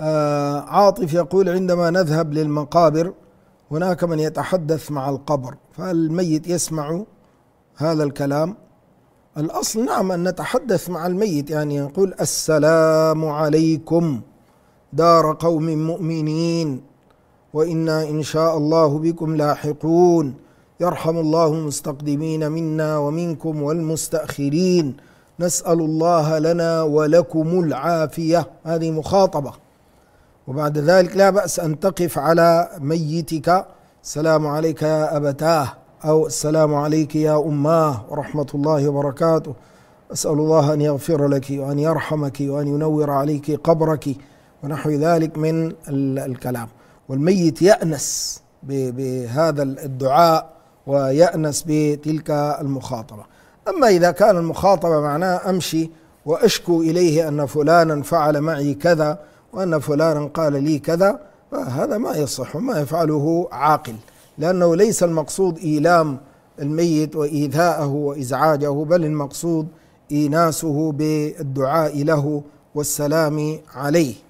آه، عاطف يقول عندما نذهب للمقابر هناك من يتحدث مع القبر فالميت يسمع هذا الكلام الأصل نعم أن نتحدث مع الميت يعني نقول السلام عليكم دار قوم مؤمنين وإنا إن شاء الله بكم لاحقون يرحم الله المستقدمين منا ومنكم والمستأخرين نسأل الله لنا ولكم العافية هذه مخاطبة وبعد ذلك لا بأس أن تقف على ميتك السلام عليك يا أبتاه أو السلام عليك يا أماه ورحمة الله وبركاته أسأل الله أن يغفر لك وأن يرحمك وأن ينور عليك قبرك ونحو ذلك من الكلام والميت يأنس بهذا الدعاء ويأنس بتلك المخاطبة أما إذا كان المخاطبة معناه أمشي وأشكو إليه أن فلانا فعل معي كذا وأن فلانا قال لي كذا فهذا ما يصح وما يفعله عاقل لأنه ليس المقصود إيلام الميت وإيذاءه وإزعاجه بل المقصود إيناسه بالدعاء له والسلام عليه